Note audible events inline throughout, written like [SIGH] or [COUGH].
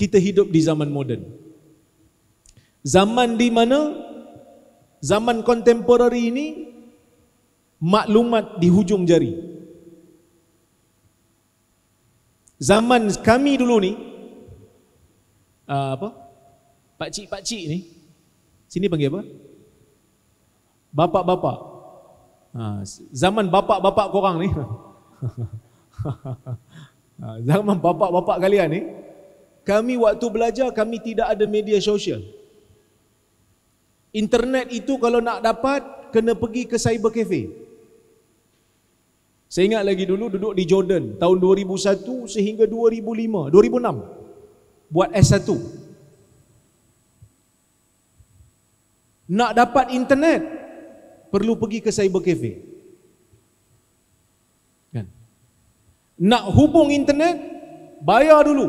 kita hidup di zaman moden. Zaman di mana zaman kontemporari ini maklumat di hujung jari. Zaman kami dulu ni ah, apa? Pak cik pak cik ni. Sini panggil apa? Bapak-bapak. Ha, zaman bapak-bapak korang ni. [LAUGHS] Ah, zaman bapak-bapak kalian ni kami waktu belajar kami tidak ada media sosial. Internet itu kalau nak dapat kena pergi ke cyber cafe. Saya ingat lagi dulu duduk di Jordan tahun 2001 sehingga 2005, 2006 buat S1. Nak dapat internet perlu pergi ke cyber cafe. Kan? Nak hubung internet bayar dulu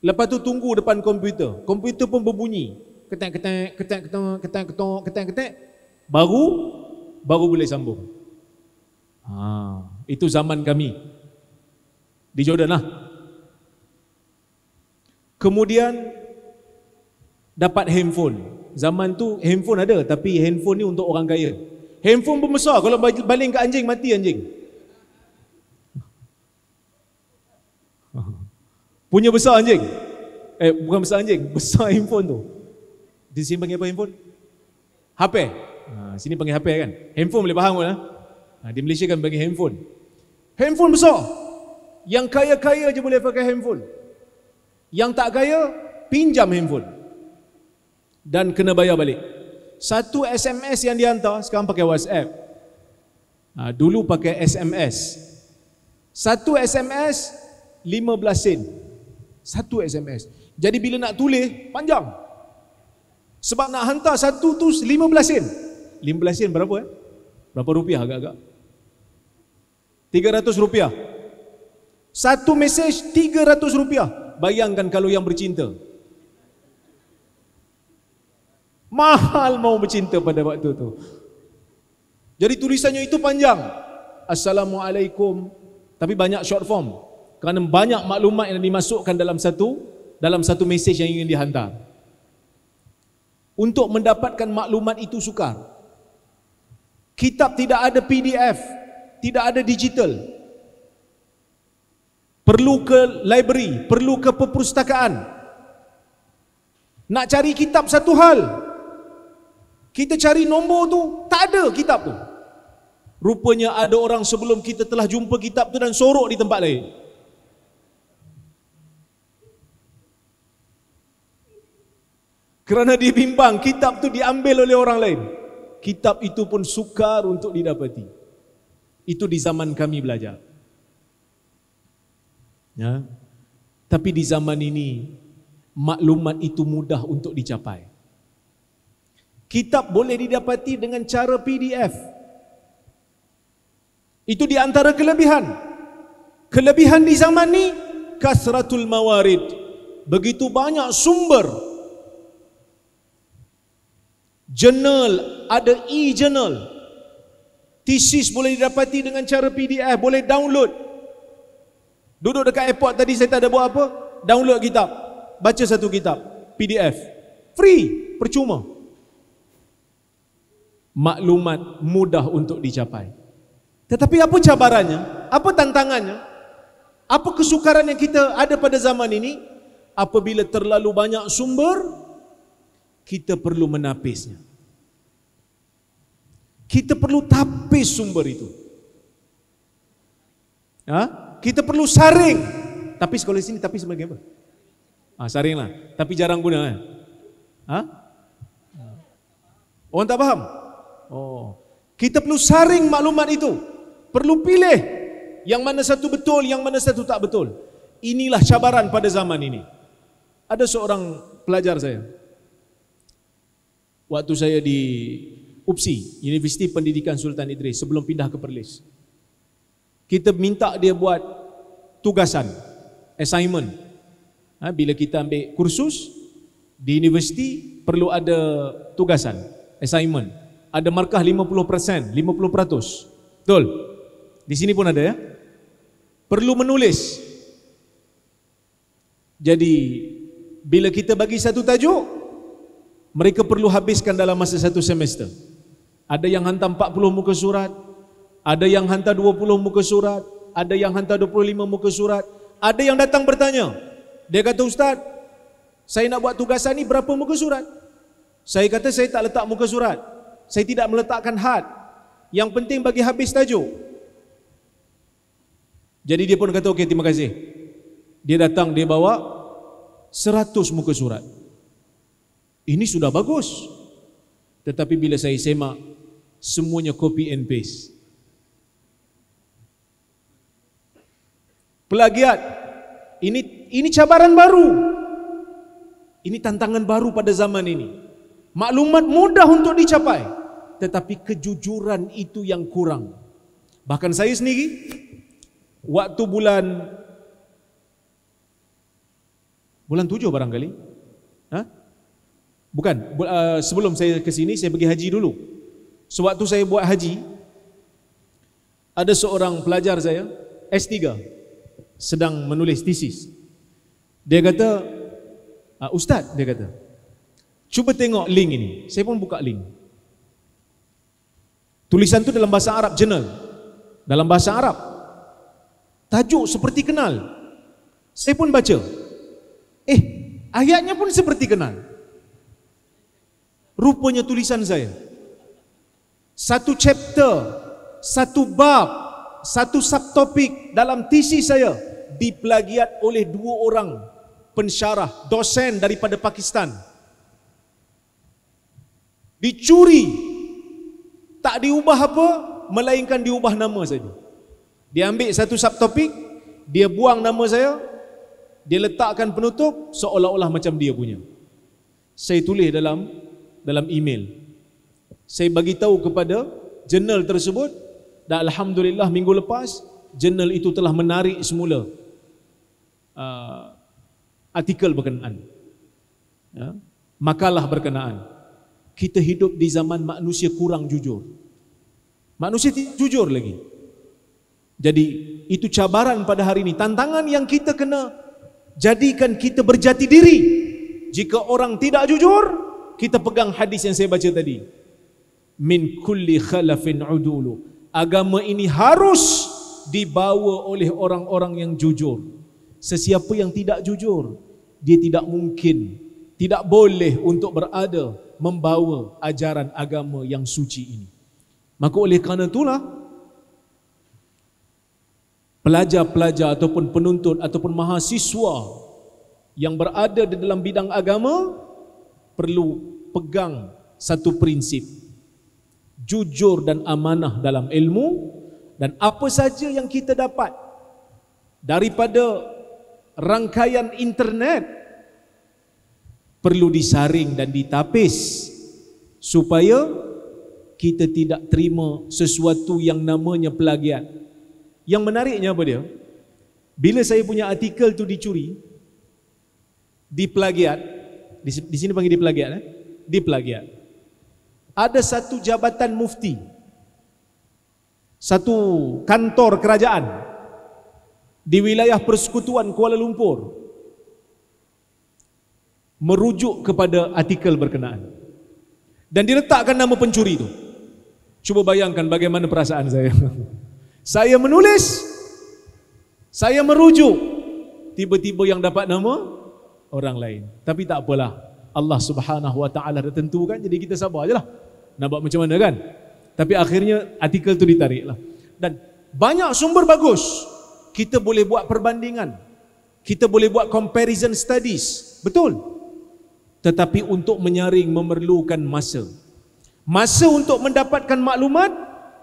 Lepas tu tunggu depan komputer. Komputer pun berbunyi. Ketak-ketak, ketak-ketak, ketak-ketak, ketak-ketak. Baru, baru boleh sambung. Ha, itu zaman kami. Di Jordan lah. Kemudian, dapat handphone. Zaman tu handphone ada tapi handphone ni untuk orang kaya. Handphone pun besar kalau baling ke anjing mati anjing. [LAUGHS] Punya besar anjing. Eh, bukan besar anjing. [LAUGHS] Besar handphone tu. Di sini panggil apa handphone? HP. Ha, sini panggil HP kan? Handphone boleh faham pun. Ha? Ha, di Malaysia kan panggil handphone. Handphone besar. Yang kaya-kaya je boleh pakai handphone. Yang tak kaya, pinjam handphone. Dan kena bayar balik. Satu SMS yang dihantar, sekarang pakai WhatsApp. Ha, dulu pakai SMS. Satu SMS, 15 sen. Satu SMS. Jadi bila nak tulis, panjang. Sebab nak hantar satu tu 15 sen. 15 sen berapa eh? Berapa rupiah agak-agak? 300 rupiah. Satu mesej 300 rupiah. Bayangkan kalau yang bercinta. Mahal mau bercinta pada waktu tu. Jadi tulisannya itu panjang. Assalamualaikum. Tapi banyak short form kerana banyak maklumat yang dimasukkan dalam satu dalam satu mesej yang ingin dihantar. Untuk mendapatkan maklumat itu sukar. Kitab tidak ada PDF, tidak ada digital. Perlu ke library, perlu ke perpustakaan. Nak cari kitab satu hal. Kita cari nombor tu, tak ada kitab tu. Rupanya ada orang sebelum kita telah jumpa kitab tu dan sorok di tempat lain. Kerana dia bimbang kitab tu diambil oleh orang lain. Kitab itu pun sukar untuk didapati. Itu di zaman kami belajar. Ya. Tapi di zaman ini maklumat itu mudah untuk dicapai. Kitab boleh didapati dengan cara PDF. Itu di antara kelebihan. Kelebihan di zaman ni kasratul mawarid. Begitu banyak sumber Journal, ada e-journal. Thesis boleh didapati dengan cara PDF, boleh download. Duduk dekat airport tadi saya tak ada buat apa, download kitab. Baca satu kitab, PDF. Free, percuma. Maklumat mudah untuk dicapai. Tetapi apa cabarannya? Apa tantangannya? Apa kesukaran yang kita ada pada zaman ini? Apabila terlalu banyak sumber, kita perlu menapisnya. Kita perlu tapis sumber itu. Ya? Kita perlu saring. Tapi sekolah sini tapis sebagai apa? Ah, saringlah. Tapi jarang guna. Eh? Hah? Orang tak faham? Oh. Kita perlu saring maklumat itu. Perlu pilih yang mana satu betul, yang mana satu tak betul. Inilah cabaran pada zaman ini. Ada seorang pelajar saya, waktu saya di UPSI, Universiti Pendidikan Sultan Idris sebelum pindah ke Perlis. Kita minta dia buat tugasan, assignment. Ha, bila kita ambil kursus di universiti perlu ada tugasan, assignment. Ada markah 50%, 50%. Betul. Di sini pun ada ya. Perlu menulis. Jadi bila kita bagi satu tajuk, mereka perlu habiskan dalam masa satu semester. Ada yang hantar 40 muka surat, ada yang hantar 20 muka surat, ada yang hantar 25 muka surat, ada yang datang bertanya. Dia kata, Ustaz, saya nak buat tugasan ni berapa muka surat? Saya kata, saya tak letak muka surat. Saya tidak meletakkan had. Yang penting bagi habis tajuk. Jadi dia pun kata, okey, terima kasih. Dia datang, dia bawa 100 muka surat ini sudah bagus. Tetapi bila saya semak, semuanya copy and paste. Pelagiat, ini ini cabaran baru. Ini tantangan baru pada zaman ini. Maklumat mudah untuk dicapai. Tetapi kejujuran itu yang kurang. Bahkan saya sendiri, waktu bulan bulan tujuh barangkali, ha? Bukan, uh, sebelum saya ke sini saya pergi haji dulu. Sewaktu saya buat haji ada seorang pelajar saya S3 sedang menulis tesis. Dia kata, uh, "Ustaz," dia kata. "Cuba tengok link ini." Saya pun buka link. Tulisan tu dalam bahasa Arab jurnal. Dalam bahasa Arab. Tajuk seperti kenal. Saya pun baca. Eh, ayatnya pun seperti kenal rupanya tulisan saya. Satu chapter, satu bab, satu subtopik dalam tisi saya diplagiat oleh dua orang pensyarah, dosen daripada Pakistan. Dicuri. Tak diubah apa, melainkan diubah nama saja. Dia ambil satu subtopik, dia buang nama saya, dia letakkan penutup seolah-olah macam dia punya. Saya tulis dalam dalam email. Saya bagi tahu kepada jurnal tersebut dan alhamdulillah minggu lepas jurnal itu telah menarik semula uh, artikel berkenaan. Ya, makalah berkenaan. Kita hidup di zaman manusia kurang jujur. Manusia tidak jujur lagi. Jadi itu cabaran pada hari ini, tantangan yang kita kena jadikan kita berjati diri. Jika orang tidak jujur, kita pegang hadis yang saya baca tadi min kulli khalafin udulu agama ini harus dibawa oleh orang-orang yang jujur sesiapa yang tidak jujur dia tidak mungkin tidak boleh untuk berada membawa ajaran agama yang suci ini maka oleh kerana itulah pelajar-pelajar ataupun penuntut ataupun mahasiswa yang berada di dalam bidang agama perlu pegang satu prinsip jujur dan amanah dalam ilmu dan apa saja yang kita dapat daripada rangkaian internet perlu disaring dan ditapis supaya kita tidak terima sesuatu yang namanya plagiat. Yang menariknya apa dia? Bila saya punya artikel tu dicuri, diplagiat, di, di sini panggil di plagiat eh? di plagiat ada satu jabatan mufti satu kantor kerajaan di wilayah persekutuan Kuala Lumpur merujuk kepada artikel berkenaan dan diletakkan nama pencuri itu cuba bayangkan bagaimana perasaan saya [LAUGHS] saya menulis saya merujuk tiba-tiba yang dapat nama orang lain. Tapi tak apalah. Allah Subhanahu Wa Taala dah tentukan jadi kita sabar ajalah. Nak buat macam mana kan? Tapi akhirnya artikel tu ditariklah. Dan banyak sumber bagus. Kita boleh buat perbandingan. Kita boleh buat comparison studies. Betul. Tetapi untuk menyaring memerlukan masa. Masa untuk mendapatkan maklumat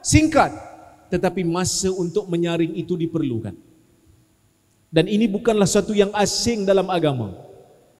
singkat. Tetapi masa untuk menyaring itu diperlukan. Dan ini bukanlah satu yang asing dalam agama.